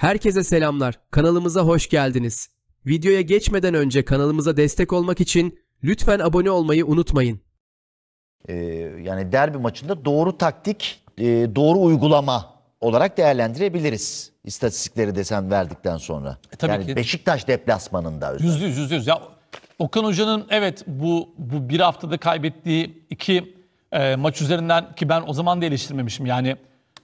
Herkese selamlar. Kanalımıza hoş geldiniz. Videoya geçmeden önce kanalımıza destek olmak için lütfen abone olmayı unutmayın. Ee, yani derbi maçında doğru taktik, e, doğru uygulama olarak değerlendirebiliriz. İstatistikleri desen verdikten sonra. E, tabii yani ki. Beşiktaş deplasmanında. Yüzde yüz, yüzde yüz. Ya, Okan Hoca'nın evet bu, bu bir haftada kaybettiği iki e, maç üzerinden ki ben o zaman da eleştirmemişim. Yani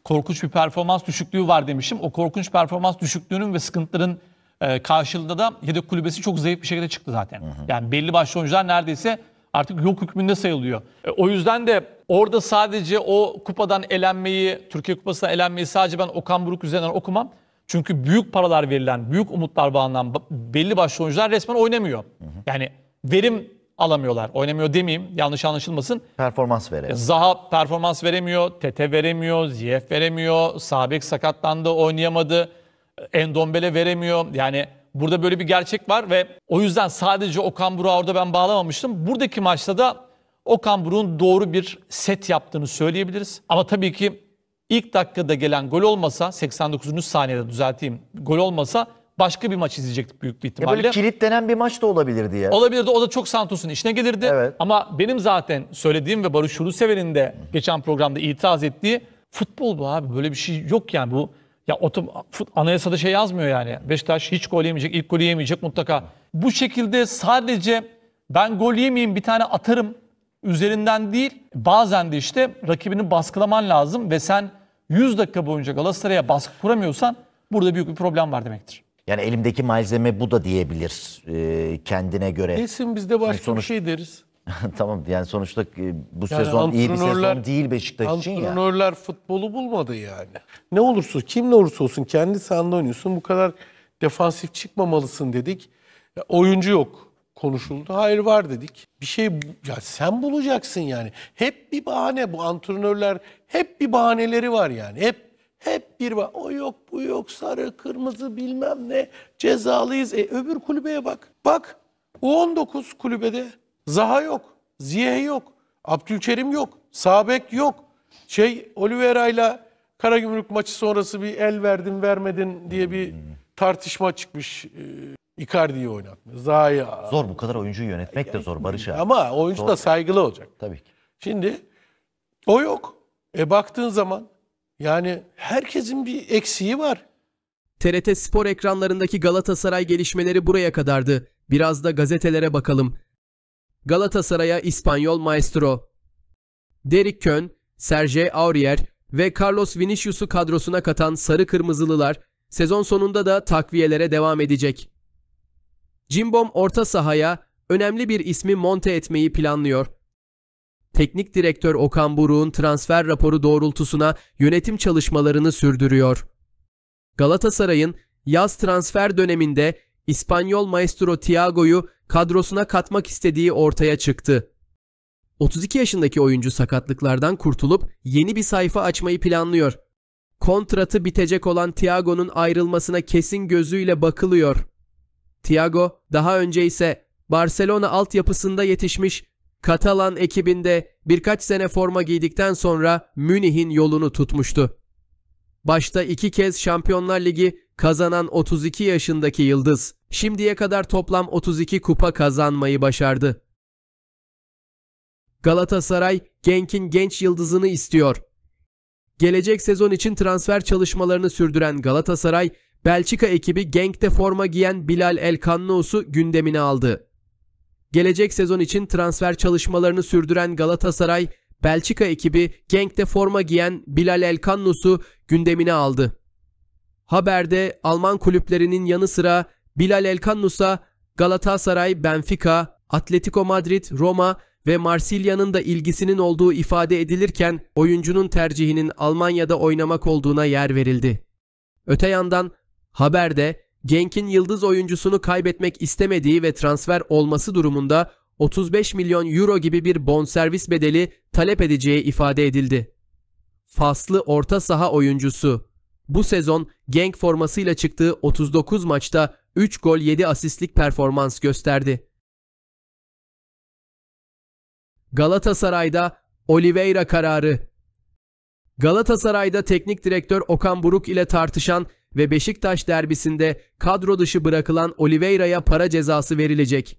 korkunç bir performans düşüklüğü var demişim. O korkunç performans düşüklüğünün ve sıkıntıların e, karşılığında da yedek kulübesi çok zayıf bir şekilde çıktı zaten. Hı hı. Yani belli başlı oyuncular neredeyse artık yok hükmünde sayılıyor. E, o yüzden de orada sadece o kupadan elenmeyi, Türkiye Kupası'na elenmeyi sadece ben Okan Buruk üzerinden okumam. Çünkü büyük paralar verilen, büyük umutlar bağlanan belli başlı oyuncular resmen oynamıyor. Hı hı. Yani verim alamıyorlar. Oynamıyor demeyeyim yanlış anlaşılmasın. Performans veremiyor. E, Zaha performans veremiyor, Tete veremiyor, Ziyech veremiyor, Sabek sakatlandı oynayamadı, e, Endombele veremiyor. Yani burada böyle bir gerçek var ve o yüzden sadece Okan Buruk'a orada ben bağlamamıştım. Buradaki maçta da Okan Buruk'un doğru bir set yaptığını söyleyebiliriz. Ama tabii ki ilk dakikada gelen gol olmasa 89. saniyede düzelteyim gol olmasa başka bir maç izleyecektik büyük bir e Ya ihtimalle. böyle denen bir maç da olabilir diye. Olabilirdi. O da çok Santos'un işine gelirdi. Evet. Ama benim zaten söylediğim ve Barış Hulusever'in de geçen programda itiraz ettiği futbol bu abi. Böyle bir şey yok yani bu. Ya otom anayasada şey yazmıyor yani. Beşiktaş hiç gol yemeyecek, ilk golü yemeyecek mutlaka. Bu şekilde sadece ben gol yemeyeyim bir tane atarım üzerinden değil. Bazen de işte rakibini baskılaman lazım ve sen 100 dakika boyunca Galatasaray'a baskı kuramıyorsan burada büyük bir problem var demektir. Yani elimdeki malzeme bu da diyebilir e, kendine göre. Kesin biz de başka sonuç... bir şey deriz. tamam yani sonuçta e, bu yani sezon iyi bir sezon değil Beşiktaş için ya. Antrenörler futbolu bulmadı yani. Ne olursa kim ne olursa olsun kendi sahanda oynuyorsun bu kadar defansif çıkmamalısın dedik. Ya, oyuncu yok konuşuldu. Hayır var dedik. Bir şey ya sen bulacaksın yani. Hep bir bahane bu antrenörler hep bir bahaneleri var yani. Hep hep bir var. O yok, bu yok, sarı, kırmızı bilmem ne cezalıyız. E öbür kulübeye bak. Bak U19 kulübede Zaha yok, Ziyeh yok, Abdülkerim yok, Sabek yok. Şey Oliveira ile Karagümrük maçı sonrası bir el verdin vermedin diye bir tartışma çıkmış. E, Icardi'yi oynatmıyor. Zaha'yı Zor bu kadar oyuncuyu yönetmek de zor Barış abi. Ama oyuncu Zor. da saygılı olacak. Tabii ki. Şimdi o yok. E baktığın zaman yani herkesin bir eksiği var. TRT spor ekranlarındaki Galatasaray gelişmeleri buraya kadardı. Biraz da gazetelere bakalım. Galatasaray'a İspanyol maestro Derek Kön, Serge Aurier ve Carlos Vinicius'u kadrosuna katan Sarı Kırmızılılar sezon sonunda da takviyelere devam edecek. Cimbom orta sahaya önemli bir ismi monte etmeyi planlıyor. Teknik Direktör Okan Buruk'un transfer raporu doğrultusuna yönetim çalışmalarını sürdürüyor. Galatasaray'ın yaz transfer döneminde İspanyol maestro Thiago'yu kadrosuna katmak istediği ortaya çıktı. 32 yaşındaki oyuncu sakatlıklardan kurtulup yeni bir sayfa açmayı planlıyor. Kontratı bitecek olan Thiago'nun ayrılmasına kesin gözüyle bakılıyor. Thiago daha önce ise Barcelona altyapısında yetişmiş Katalan ekibinde birkaç sene forma giydikten sonra Münih'in yolunu tutmuştu. Başta iki kez Şampiyonlar Ligi kazanan 32 yaşındaki Yıldız, şimdiye kadar toplam 32 kupa kazanmayı başardı. Galatasaray, Genk'in genç yıldızını istiyor. Gelecek sezon için transfer çalışmalarını sürdüren Galatasaray, Belçika ekibi Genk'te forma giyen Bilal Elkanlıoğlu gündemine aldı. Gelecek sezon için transfer çalışmalarını sürdüren Galatasaray, Belçika ekibi Genk'te forma giyen Bilal Elkanus'u gündemine aldı. Haberde Alman kulüplerinin yanı sıra Bilal Elkanus'a Galatasaray, Benfica, Atletico Madrid, Roma ve Marsilya'nın da ilgisinin olduğu ifade edilirken oyuncunun tercihinin Almanya'da oynamak olduğuna yer verildi. Öte yandan haberde Genk'in yıldız oyuncusunu kaybetmek istemediği ve transfer olması durumunda 35 milyon euro gibi bir bonservis bedeli talep edeceği ifade edildi. Faslı orta saha oyuncusu bu sezon Genk formasıyla çıktığı 39 maçta 3 gol 7 asistlik performans gösterdi. Galatasaray'da Oliveira kararı Galatasaray'da teknik direktör Okan Buruk ile tartışan ve Beşiktaş derbisinde kadro dışı bırakılan Oliveira'ya para cezası verilecek.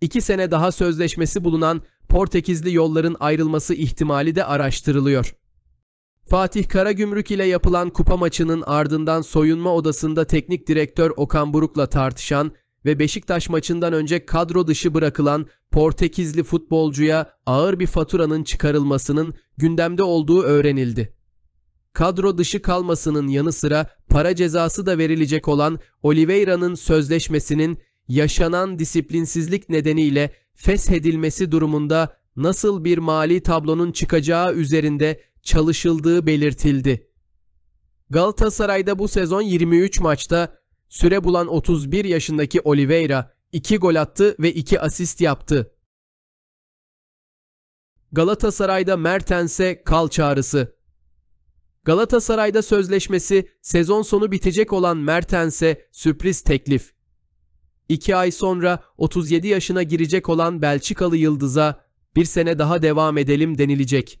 İki sene daha sözleşmesi bulunan Portekizli yolların ayrılması ihtimali de araştırılıyor. Fatih Karagümrük ile yapılan kupa maçının ardından soyunma odasında teknik direktör Okan Buruk'la tartışan ve Beşiktaş maçından önce kadro dışı bırakılan Portekizli futbolcuya ağır bir faturanın çıkarılmasının gündemde olduğu öğrenildi kadro dışı kalmasının yanı sıra para cezası da verilecek olan Oliveira'nın sözleşmesinin yaşanan disiplinsizlik nedeniyle feshedilmesi durumunda nasıl bir mali tablonun çıkacağı üzerinde çalışıldığı belirtildi. Galatasaray'da bu sezon 23 maçta süre bulan 31 yaşındaki Oliveira 2 gol attı ve 2 asist yaptı. Galatasaray'da Mertens'e kal çağrısı Galatasaray'da sözleşmesi sezon sonu bitecek olan Mertens'e sürpriz teklif. İki ay sonra 37 yaşına girecek olan Belçikalı Yıldız'a bir sene daha devam edelim denilecek.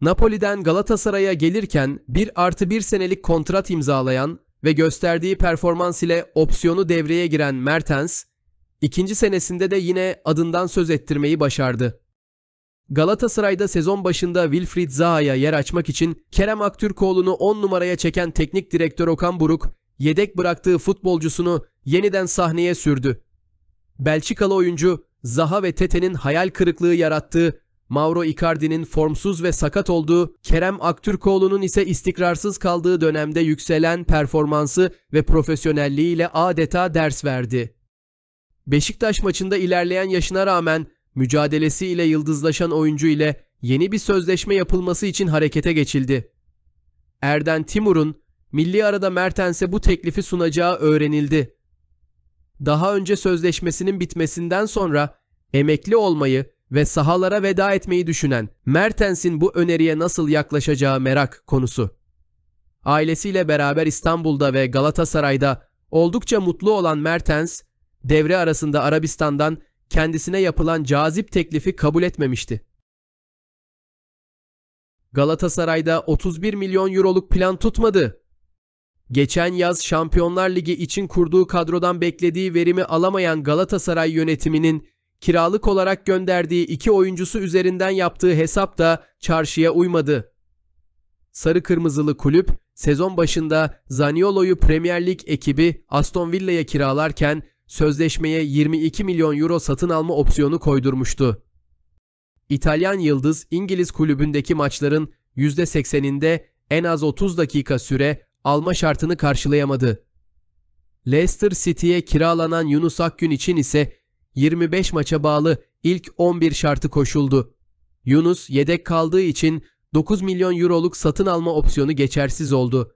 Napoli'den Galatasaray'a gelirken 1 artı 1 senelik kontrat imzalayan ve gösterdiği performans ile opsiyonu devreye giren Mertens, ikinci senesinde de yine adından söz ettirmeyi başardı. Galatasaray'da sezon başında Wilfried Zaha'ya yer açmak için Kerem Aktürkoğlu'nu 10 numaraya çeken teknik direktör Okan Buruk, yedek bıraktığı futbolcusunu yeniden sahneye sürdü. Belçikalı oyuncu Zaha ve Tete'nin hayal kırıklığı yarattığı, Mauro Icardi'nin formsuz ve sakat olduğu, Kerem Aktürkoğlu'nun ise istikrarsız kaldığı dönemde yükselen performansı ve profesyonelliğiyle adeta ders verdi. Beşiktaş maçında ilerleyen yaşına rağmen Mücadelesi ile yıldızlaşan oyuncu ile yeni bir sözleşme yapılması için harekete geçildi. Erden Timur'un milli arada Mertens'e bu teklifi sunacağı öğrenildi. Daha önce sözleşmesinin bitmesinden sonra emekli olmayı ve sahalara veda etmeyi düşünen Mertens'in bu öneriye nasıl yaklaşacağı merak konusu. Ailesiyle beraber İstanbul'da ve Galatasaray'da oldukça mutlu olan Mertens, devre arasında Arabistan'dan kendisine yapılan cazip teklifi kabul etmemişti. Galatasaray'da 31 milyon euroluk plan tutmadı. Geçen yaz Şampiyonlar Ligi için kurduğu kadrodan beklediği verimi alamayan Galatasaray yönetiminin kiralık olarak gönderdiği iki oyuncusu üzerinden yaptığı hesap da çarşıya uymadı. Sarı Kırmızılı kulüp sezon başında Zaniolo'yu Premier Lig ekibi Aston Villa'ya kiralarken sözleşmeye 22 milyon euro satın alma opsiyonu koydurmuştu. İtalyan Yıldız İngiliz kulübündeki maçların %80'inde en az 30 dakika süre alma şartını karşılayamadı. Leicester City'ye kiralanan Yunus Akgün için ise 25 maça bağlı ilk 11 şartı koşuldu. Yunus yedek kaldığı için 9 milyon euroluk satın alma opsiyonu geçersiz oldu.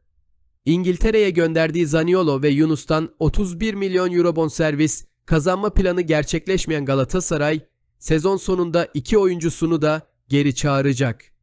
İngiltere'ye gönderdiği Zaniolo ve Yunus'tan 31 milyon euro bonservis kazanma planı gerçekleşmeyen Galatasaray sezon sonunda iki oyuncusunu da geri çağıracak.